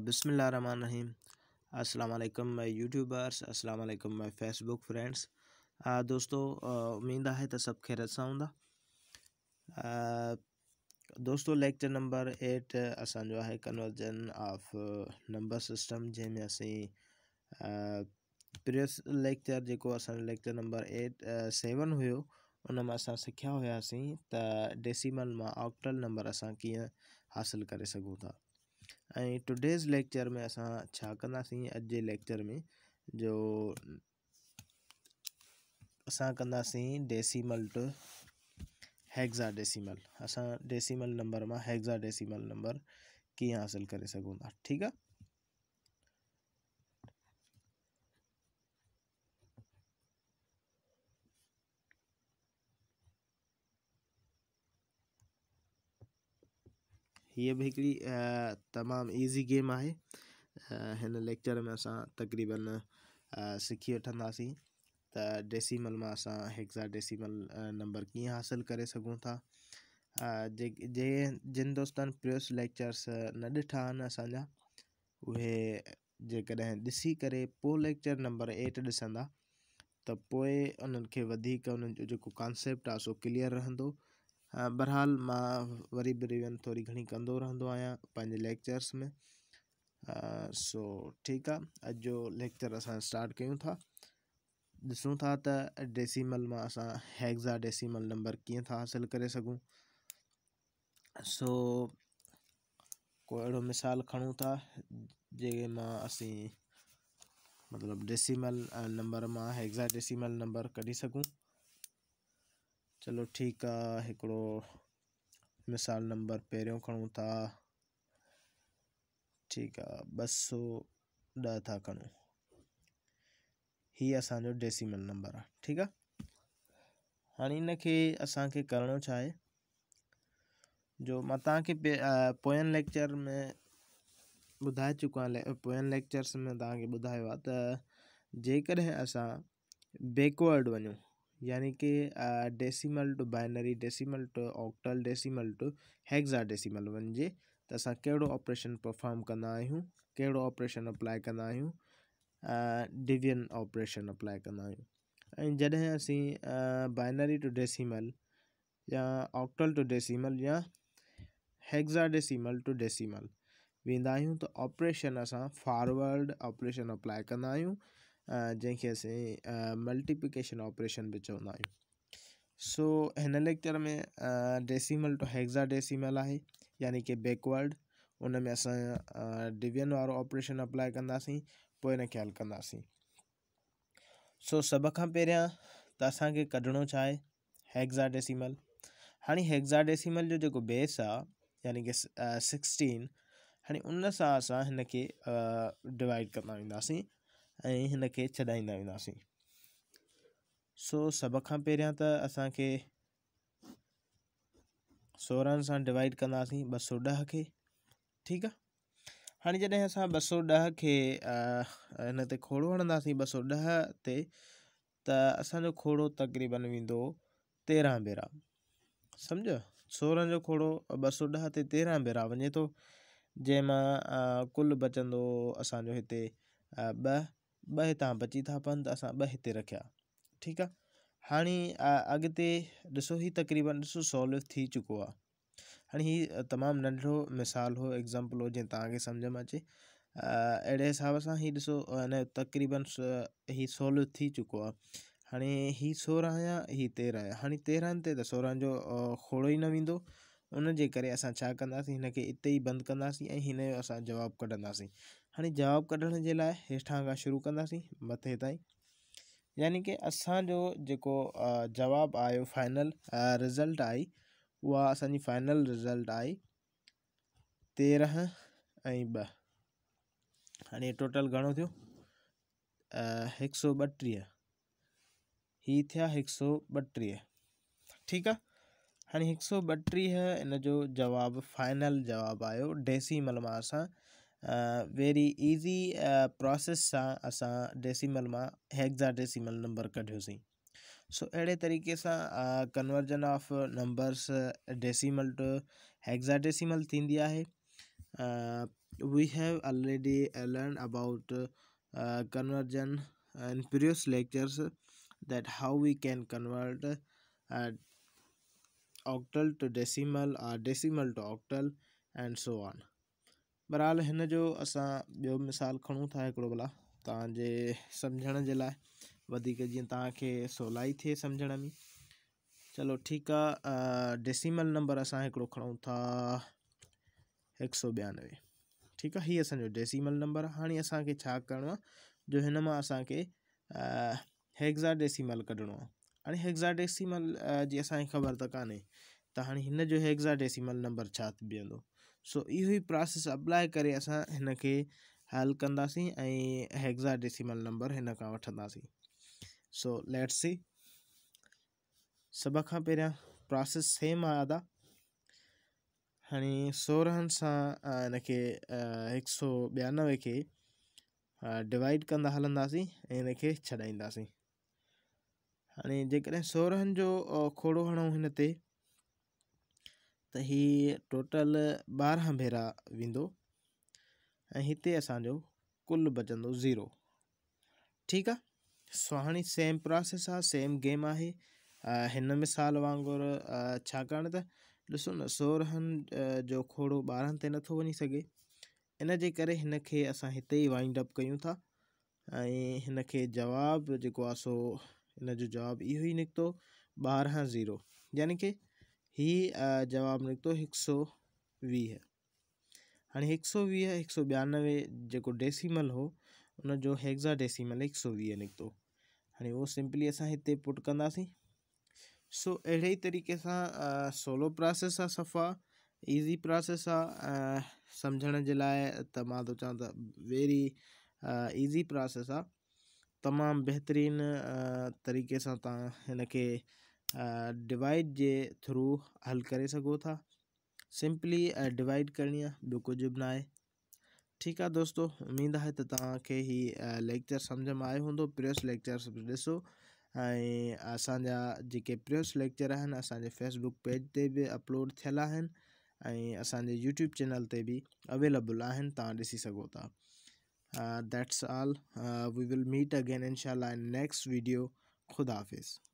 बिसमीम अस्सलाम my YouTubers अस्सलाम माय फेसबुक फ्रेंड्स दोस्तों उम्मीद है तो सब खैरत सा हूँ दोस्तों लेक्चर नंबर एट असो है कन्वर्जन ऑफ नंबर सिस्टम जैमें अस प्रीवियस लेक्चर जो असांजो लेक्चर नंबर एट सेवन हुयो उन में असां सिखिया हुआसीं त डेसिमल मां ऑक्टल नंबर अस हासिल हासिलु करे था टुडेज़ लेक्चर में अस छा लेक्चर में जो अस कंदासीं टू हेग्ज़ा डेसीमल असां डेसीमल नंबर में हेग्ज़ा डेसीमल नंबर कि हासिल कर सकूँ ठीक है ये भी हिकिड़ी तमाम ईज़ी गेम आहे हिन लेक्चर में असां तक़रीबन सिखी वठंदासीं त डेसीमल मां हेक्सा डेसीमल नंबर कि हासिल कर सघूं था जे जे जिन दोस्तनि प्रिवियस लेक्चर्स न ॾिठा आहिनि असांजा उहे जेकॾहिं लेक्चर नंबर एट ॾिसंदा तो उन्हें उन्हनि खे कॉन्सेप्ट आहे सो क्लियर रहंदो बहरहाल मां वरी बि रिविजन थोरी घणी कंदो रहंदो आहियां पंहिंजे लेक्चर्स में सो ठीक आहे अॼु जो लेक्चर असां स्टार्ट कयूं था ॾिसूं था त डेसीमल मां असां हेग्ज़ा डेसीमल नंबर कीअं था हासिलु करे सघूं सो को अहिड़ो मिसाल खणूं था जंहिं मां असीं मतिलबु डेसीमल नंबर मां हेग्ज़ा डेसीमल नंबर कढी सघूं चलो ठीक आहे मिसाल नंबर पे खूँ था ठीकु आहे ॿ सौ ॾह था खणूं हीअ असांजो डेसीमल नंबर आहे ठीकु आहे हाणे हिनखे छा जो मैं तव्हांखे पोयनि लेक्चर में बुधा चुको आहियां लेक्चर्स में तव्हांखे ॿुधायो आहे त बेकवर्ड वञूं यानी कि decimal to binary decimal to octal decimal to hexadecimal वे तो अस कड़ो ऑपरेशन परफॉर्म कंदा आहियूं ऑपरेशन अप्लाए कंदा डिवियन ऑपरेशन अप्लाई क्यों आहियूं ऐं जॾहिं बाइनरी टू डेसिमल या ऑक्टल टू डेसिमल या हेक्सा डेसिमल टू डेसिमल वेंदा तो ऑपरेशन अस फॉरवर्ड ऑपरेशन अप्लाए क्यों जैसे अस मल्टीप्लिकेशन ऑपरेशन भी चवंदा सो इन लेक्चर में डेसिमल टू हेक्ज़ा डेसीमल आहे यानी कि बैकवर्ड उन में असां डिविजन वारो ऑपरेशन अप्लाए कंदासीं पोइ हिन खे हल कंदासीं सो सब खां पहिरियां त असांखे कढिणो छा आहे हेक्ज़ा डेसीमल हाणे हेक्ज़ा डेसीमल जो बेस आ यानी की सिक्सटीन हाँ उन सां डिवाइड कंदा वेंदासीं ऐं हिनखे छॾाईंदा वेंदासीं सो सभ खां पहिरियां त असांखे सोरहनि सां डिवाइड कंदासीं ॿ सौ ॾह खे ठीकु आहे हाणे जॾहिं असां ॿ सौ ॾह खे हिन खोड़ो हणंदासीं ॿ सौ ॾह ते खोड़ो तक़रीबन वो तेरह भेरा समझ सोरहं जो खोड़ो ॿ सौ ॾह ते तेरहं भेरा वञे तो जंहिंमां कुल बचंदो असांजो हिते बहता बची था पवनि अस बहते रखा ठीक है हाँ अगत हाणे ही तक़रीबन ॾिसो सॉल्व थी चुको आ हाँ हीउ तमाम नंढो मिसाल हो एग्ज़ाम्पल हो जो तक समझ में अचे अड़े हिसाब से ही ॾिसो तक़रीबन ही सॉल्व थी चुको आ हाँ हि सोरहं या हि तेरह आहे हाणे तेरहनि तो त जो खोड़ो ही न उन उनजे करे असां छा कंदासीं हिनखे जवाब ई हाँ जवाब कढण जे लाइ हेठां खां शुरू कंदासीं मथे ताईं यानी की असांजो जेको जवाबु आयो फाइनल रिज़ल्ट आई उहा असांजी फाइनल रिज़ल्ट आई तेरह ऐं टोटल घणो थियो हिकु सौ बटी ही थिया हिकु सौ ॿटीह ठीकु आहे हाणे हिकु सौ बटी इन जवाब फाइनल जवाब आयो डेसीमल मां असां वेरी इजी प्रोसेस से अस डेसिमल में हेक्सा डेसिमल नंबर कढ़ोसी सो अड़े तरीक़े से conversion of numbers decimal to hexadecimal थींदी we have already learn about conversion in previous lectures that how we can convert octal to decimal और decimal to octal and so on बहरहाल जो असां ॿियो मिसाल खूँ था भला तव्हांजे सम्झण जे लाइ वधीक जीअं तव्हांखे सवलाई थिए सम्झण में चलो ठीक डेसिमल नंबर असो खूँ खणूं था हिकु सौ ॿियानवे ठीकु आहे हीअ डेसिमल नंबर हाँ हाणे असांखे जो हिन मां डेसिमल कढिणो आहे हेग्ज़ा डेसिमल जी असांखे ख़बर त कान्हे त हाणे डेसिमल नंबर छा सो यो ई प्रोसेस अप्लाई करे असां हल कंदासीं ऐं हेग्ज़ा डेसिमल नंबर हिन खां सो लेट्स सी सभ खां प्रोसेस सेम आहे अदा हाणे सोरहंनि सां हिनखे सौ बयानवे के डिवाइड कंदा हलंदासीं ऐं हिनखे हाँ हाणे जेकॾहिं जो खोड़ो हणूं इनते त हीअ टोटल ॿारहं भेरा वो ऐं हिते कुल बचंदो ज़ीरो ठीक है सो सेम प्रोसेस आ सेम गेम आहे हिन मिसाल वांगुरु छाकाणि न सोरह जो खोड़ो बारह ते नथो वञी सघे इन जे करे हिन खे असां हिते वाइंड अप कयूं था जवाब जो खे सो इन जवाब इो ही ई निकितो ज़ीरो यानी कि ही जवाब निकतो निकितो हिकु वीह हाँ एक सौ वी एक सौ बयानवे जो डेसिमल हो उनजो हेक्ज़ा डेसीमल हिकु सौ वीह निकितो हाणे उहो सिंपली असां हिते पुट कंदासीं सो अड़े ही तरीक़े से सवलो प्रोसेस आहे सफ़ा ईज़ी प्रोसेस आहे सम्झण जे लाइ त मां थो वेरी ईज़ी प्रोसेस आहे तमामु बहितरीन तरीक़े से तव्हां डिवाइड के थ्रू हल कर सघो था सिंपली डिवाइड करनी आहे ॿियो कुझु बि न आहे ठीकु आहे दोस्तो उमेद आहे लेक्चर सम्झ में आयो होंद प्रियस लेक्चर ॾिसो ऐं प्रियस लेक्चर आहिनि असांजे फेसबुक पेज ते भी अपलोड थियल आहिनि यूट्यूब चैनल ते भी अवेलेबल आहिनि तव्हां ॾिसी that's all we will meet again इनशाला नेक्स्ट वीडियो ख़ुदा हाफ़िज़